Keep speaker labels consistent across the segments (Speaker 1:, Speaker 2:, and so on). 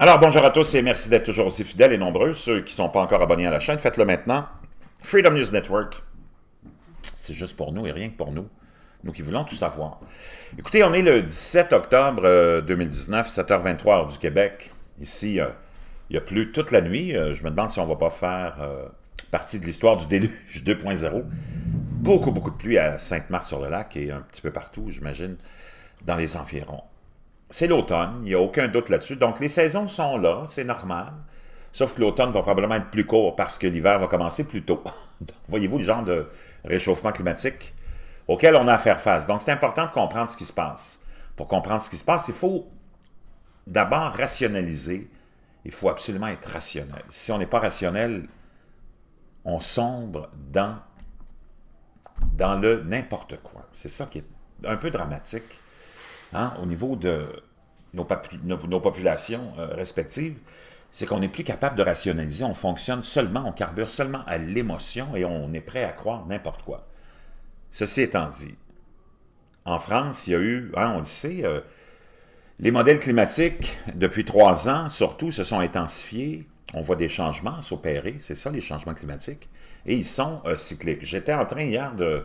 Speaker 1: Alors, bonjour à tous et merci d'être toujours aussi fidèles et nombreux. Ceux qui ne sont pas encore abonnés à la chaîne, faites-le maintenant. Freedom News Network. C'est juste pour nous et rien que pour nous. Nous qui voulons tout savoir. Écoutez, on est le 17 octobre 2019, 7h23 heure du Québec. Ici, euh, il y a plu toute la nuit. Euh, je me demande si on ne va pas faire euh, partie de l'histoire du déluge 2.0. Beaucoup, beaucoup de pluie à Sainte-Marthe-sur-le-Lac et un petit peu partout, j'imagine, dans les environs c'est l'automne, il n'y a aucun doute là-dessus. Donc, les saisons sont là, c'est normal. Sauf que l'automne va probablement être plus court parce que l'hiver va commencer plus tôt. Voyez-vous le genre de réchauffement climatique auquel on a à faire face. Donc, c'est important de comprendre ce qui se passe. Pour comprendre ce qui se passe, il faut d'abord rationaliser. Il faut absolument être rationnel. Si on n'est pas rationnel, on sombre dans, dans le n'importe quoi. C'est ça qui est un peu dramatique Hein, au niveau de nos, nos populations euh, respectives, c'est qu'on n'est plus capable de rationaliser, on fonctionne seulement, on carbure seulement à l'émotion et on est prêt à croire n'importe quoi. Ceci étant dit, en France, il y a eu, hein, on le sait, euh, les modèles climatiques, depuis trois ans, surtout, se sont intensifiés. On voit des changements s'opérer, c'est ça, les changements climatiques, et ils sont euh, cycliques. J'étais en train hier de,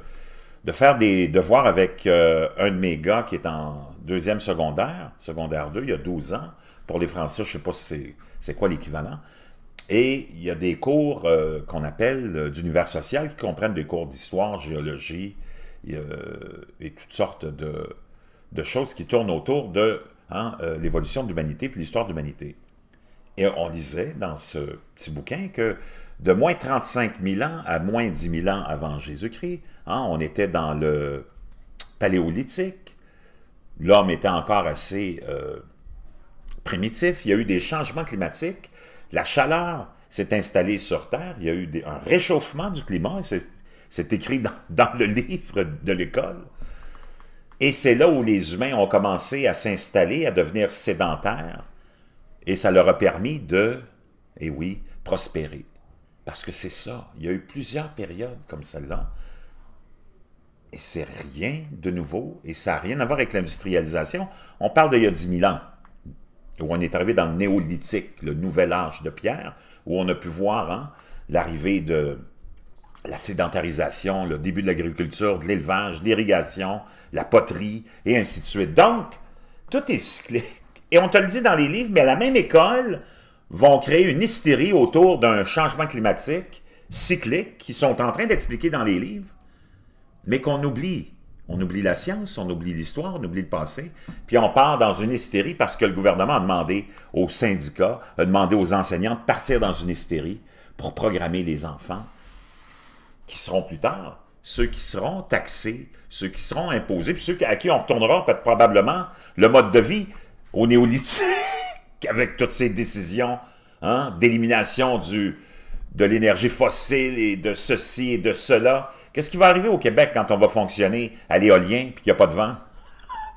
Speaker 1: de faire des devoirs avec un de mes gars qui est en deuxième secondaire, secondaire 2, il y a 12 ans. Pour les Français, je ne sais pas c'est quoi l'équivalent. Et il y a des cours euh, qu'on appelle euh, d'univers social qui comprennent des cours d'histoire, géologie euh, et, toutes sortes de, choses qui tournent autour de hein, l'évolution de l'humanité puis l'histoire de l'humanité. Et on disait dans ce petit bouquin que de moins 35 000 ans à moins 10 000 ans avant Jésus-Christ, hein, on était dans le paléolithique, l'homme était encore assez euh, primitif. Il y a eu des changements climatiques. La chaleur s'est installée sur Terre. Il y a eu un réchauffement du climat. C'est écrit dans, le livre de l'école. Et c'est là où les humains ont commencé à s'installer, à devenir sédentaires. Et ça leur a permis de, et eh oui, prospérer. Parce que c'est ça. Il y a eu plusieurs périodes comme celle-là. Et c'est rien de nouveau et ça n'a rien à voir avec l'industrialisation. On parle d'il y a 10 000 ans, où on est arrivé dans le néolithique, le nouvel âge de pierre, où on a pu voir hein, l'arrivée de la sédentarisation, le début de l'agriculture, de l'élevage, l'irrigation, la poterie, et ainsi de suite. Donc, tout est cyclique. Et on te le dit dans les livres, mais à la même école vont créer une hystérie autour d'un changement climatique cyclique qu'ils sont en train d'expliquer dans les livres mais qu'on oublie. On oublie la science, on oublie l'histoire, on oublie le passé, puis on part dans une hystérie parce que le gouvernement a demandé aux syndicats, a demandé aux enseignants de partir dans une hystérie pour programmer les enfants qui seront plus tard ceux qui seront taxés, ceux qui seront imposés, puis ceux à qui on retournera probablement le mode de vie au néolithique avec toutes ces décisions hein, d'élimination de l'énergie fossile et de ceci et de cela Qu'est-ce qui va arriver au Québec quand on va fonctionner à l'éolien puis qu'il n'y a pas de vent?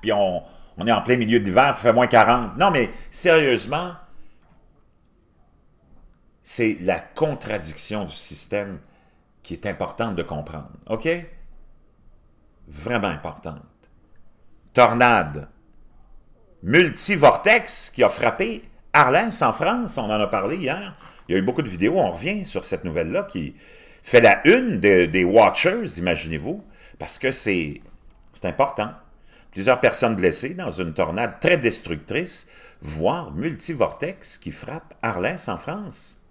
Speaker 1: puis on, est en plein milieu de l'hiver, il fait moins 40. Non, mais sérieusement, c'est la contradiction du système qui est importante de comprendre. OK? Vraiment importante. Tornade. Multivortex qui a frappé Arlens en France. On en a parlé hier. Il y a eu beaucoup de vidéos. On revient sur cette nouvelle-là qui, fait la une des Watchers, imaginez-vous, parce que c'est important. Plusieurs personnes blessées dans une tornade très destructrice, voire multivortex qui frappe Arlès en France.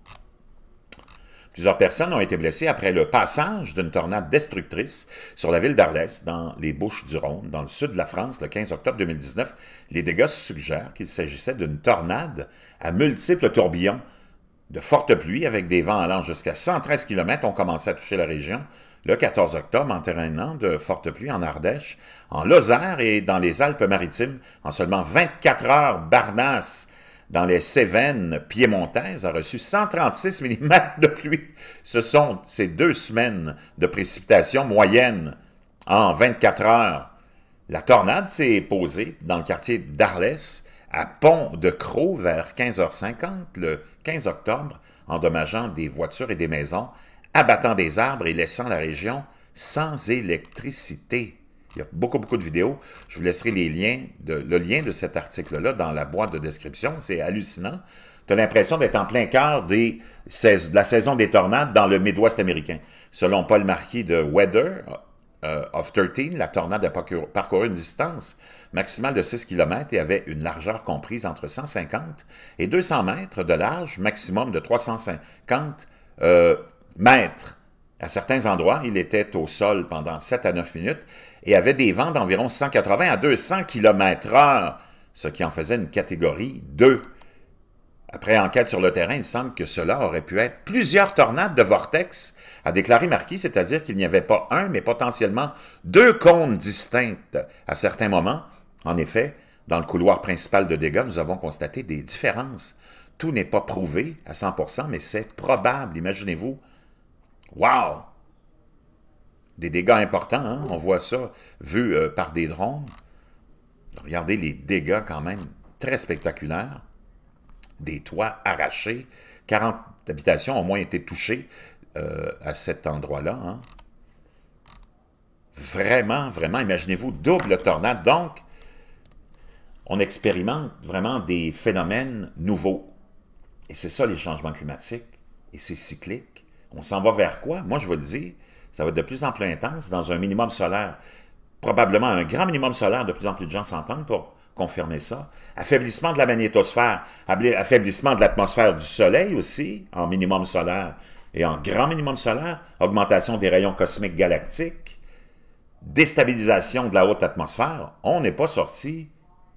Speaker 1: Plusieurs personnes ont été blessées après le passage d'une tornade destructrice sur la ville d'Arlès, dans les Bouches-du-Rhône, dans le sud de la France, le 15 octobre 2019. Les dégâts suggèrent qu'il s'agissait d'une tornade à multiples tourbillons de fortes pluies avec des vents allant jusqu'à 113 km ont commencé à toucher la région le 14 octobre, entraînant de fortes pluies en Ardèche, en Lozère et dans les Alpes-Maritimes. En seulement 24 heures, Barnas, dans les Cévennes piémontaises, a reçu 136 mm de pluie. Ce sont ces deux semaines de précipitations moyennes en 24 heures. La tornade s'est posée dans le quartier d'Arles, à Pont-de-Croix vers 15h50 le 15 octobre, endommageant des voitures et des maisons, abattant des arbres et laissant la région sans électricité. Il y a beaucoup, beaucoup de vidéos. Je vous laisserai les liens de, le lien de cet article-là dans la boîte de description. C'est hallucinant. Tu as l'impression d'être en plein cœur de la saison des tornades dans le Midwest américain. Selon Paul Marquis de Weather, euh, la tornade a parcouru une distance maximale de 6 km et avait une largeur comprise entre 150 et 200 mètres de large, maximum de 350 euh, mètres. À certains endroits, il était au sol pendant 7 à 9 minutes et avait des vents d'environ 180 à 200 km heure, ce qui en faisait une catégorie 2. Après enquête sur le terrain, il semble que cela aurait pu être plusieurs tornades de vortex, a déclaré Marquis, c'est-à-dire qu'il n'y avait pas un, mais potentiellement deux cônes distinctes à certains moments. En effet, dans le couloir principal de dégâts, nous avons constaté des différences. Tout n'est pas prouvé à 100%, mais c'est probable, imaginez-vous. Wow! Des dégâts importants, hein? on voit ça vu euh, par des drones. Regardez les dégâts quand même, très spectaculaires des toits arrachés. 40 habitations ont au moins été touchées euh, à cet endroit-là. Hein. Vraiment, vraiment, imaginez-vous, double tornade. Donc, on expérimente vraiment des phénomènes nouveaux. Et c'est ça les changements climatiques. Et c'est cyclique. On s'en va vers quoi? Moi, je vais le dire, ça va être de plus en plus intense dans un minimum solaire probablement un grand minimum solaire, de plus en plus de gens s'entendent pour confirmer ça. Affaiblissement de la magnétosphère, affaiblissement de l'atmosphère du Soleil aussi, en minimum solaire et en grand minimum solaire, augmentation des rayons cosmiques galactiques, déstabilisation de la haute atmosphère, on n'est pas sorti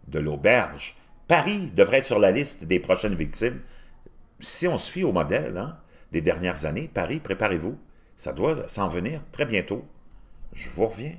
Speaker 1: de l'auberge. Paris devrait être sur la liste des prochaines victimes. Si on se fie au modèle hein, des dernières années, Paris, préparez-vous, ça doit s'en venir très bientôt. Je vous reviens.